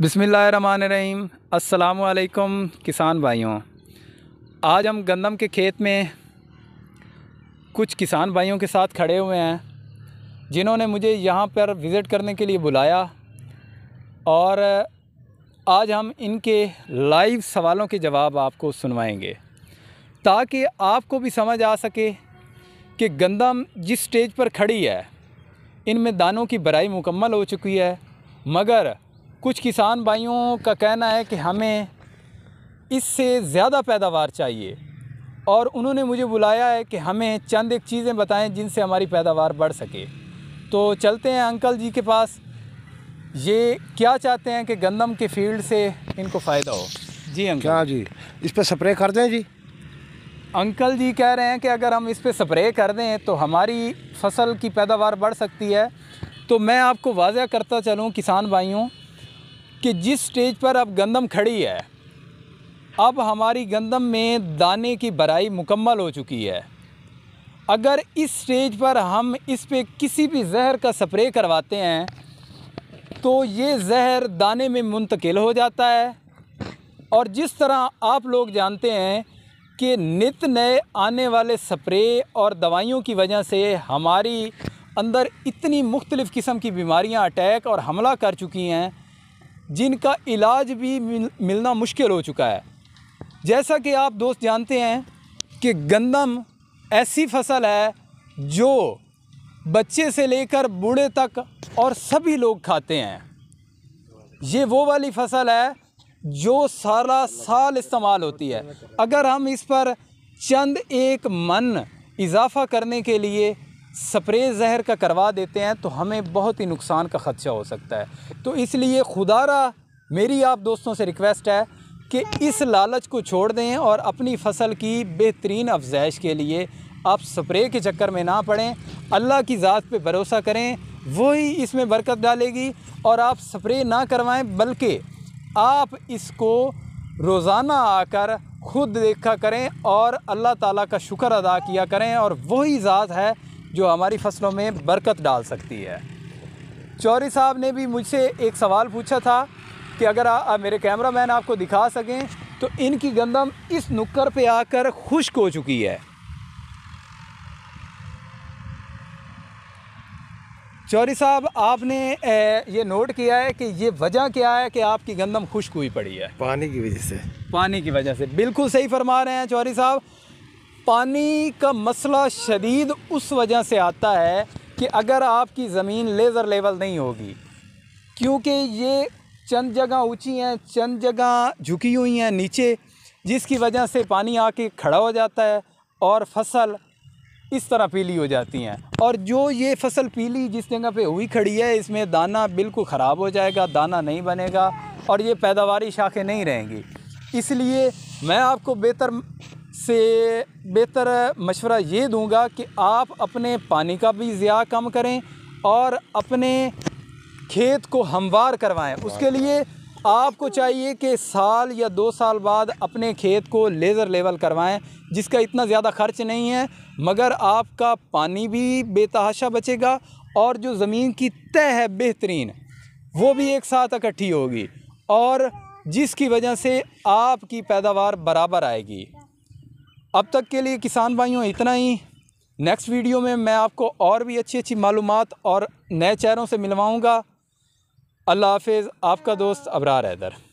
बिसमीम् अल्लाम किसान भाइयों आज हम गंदम के खेत में कुछ किसान भाइयों के साथ खड़े हुए हैं जिन्होंने मुझे यहाँ पर विज़िट करने के लिए बुलाया और आज हम इनके लाइव सवालों के जवाब आपको सुनवाएंगे ताकि आपको भी समझ आ सके कि गंदम जिस स्टेज पर खड़ी है इनमें दानों की बराई मुकम्मल हो चुकी है मगर कुछ किसान भाइयों का कहना है कि हमें इससे ज़्यादा पैदावार चाहिए और उन्होंने मुझे बुलाया है कि हमें चंद एक चीज़ें बताएं जिनसे हमारी पैदावार बढ़ सके तो चलते हैं अंकल जी के पास ये क्या चाहते हैं कि गंदम के फील्ड से इनको फ़ायदा हो जी अंकल हाँ जी इस पर स्प्रे कर दें जी अंकल जी कह रहे हैं कि अगर हम इस पर स्प्रे कर दें तो हमारी फसल की पैदावार बढ़ सकती है तो मैं आपको वाजह करता चलूँ किसान भाइयों कि जिस स्टेज पर अब गंदम खड़ी है अब हमारी गंदम में दाने की बराई मुकम्मल हो चुकी है अगर इस स्टेज पर हम इस पे किसी भी जहर का स्प्रे करवाते हैं तो ये जहर दाने में मुंतकिल हो जाता है और जिस तरह आप लोग जानते हैं कि नित नए आने वाले स्प्रे और दवाइयों की वजह से हमारी अंदर इतनी मुख्तलिफ़ किस्म की बीमारियां अटैक और हमला कर चुकी हैं जिनका इलाज भी मिल, मिलना मुश्किल हो चुका है जैसा कि आप दोस्त जानते हैं कि गंदम ऐसी फसल है जो बच्चे से लेकर बूढ़े तक और सभी लोग खाते हैं ये वो वाली फसल है जो सारा साल इस्तेमाल होती है अगर हम इस पर चंद एक मन इजाफ़ा करने के लिए स्प्रे जहर का करवा देते हैं तो हमें बहुत ही नुकसान का ख़दशा हो सकता है तो इसलिए खुदारा मेरी आप दोस्तों से रिक्वेस्ट है कि इस लालच को छोड़ दें और अपनी फसल की बेहतरीन अफजाइश के लिए आप स्प्रे के चक्कर में ना पड़ें अल्लाह की ज़ात पे भरोसा करें वही इसमें बरकत डालेगी और आप स्प्रे ना करवाएं बल्कि आप इसको रोज़ाना आकर ख़ुद देखा करें और अल्लाह ताला का शुक्र अदा किया करें और वही ज़ात है जो हमारी फसलों में बरकत डाल सकती है चौरी साहब ने भी मुझसे एक सवाल पूछा था कि अगर आ, आ, मेरे कैमरा मैन आपको दिखा सकें तो इनकी गंदम इस नुक्कर पे आकर खुश्क हो चुकी है चौरी साहब आपने ये नोट किया है कि ये वजह क्या है कि आपकी गंदम खुश्क हुई पड़ी है पानी की वजह से पानी की वजह से बिल्कुल सही फरमा रहे हैं चौरी साहब पानी का मसला शदीद उस वजह से आता है कि अगर आपकी ज़मीन लेज़र लेवल नहीं होगी क्योंकि ये चंद जगह ऊंची हैं चंद जगह झुकी हुई हैं नीचे जिसकी वजह से पानी आके खड़ा हो जाता है और फसल इस तरह पीली हो जाती हैं और जो ये फसल पीली जिस जगह पे हुई खड़ी है इसमें दाना बिल्कुल ख़राब हो जाएगा दाना नहीं बनेगा और ये पैदावारी शाखें नहीं रहेंगी इसलिए मैं आपको बेहतर से बेहतर मशवरा ये दूंगा कि आप अपने पानी का भी ज़्यादा कम करें और अपने खेत को हमवार करवाएं उसके लिए आपको चाहिए कि साल या दो साल बाद अपने खेत को लेज़र लेवल करवाएं जिसका इतना ज़्यादा खर्च नहीं है मगर आपका पानी भी बेतहाशा बचेगा और जो ज़मीन की तय है बेहतरीन वो भी एक साथ इकट्ठी होगी और जिसकी वजह से आपकी पैदावार बराबर आएगी अब तक के लिए किसान भाइयों इतना ही नेक्स्ट वीडियो में मैं आपको और भी अच्छी अच्छी मालूम और नए चेहरों से मिलवाऊँगा अल्लाह हाफिज़ आपका दोस्त अबरार हैदर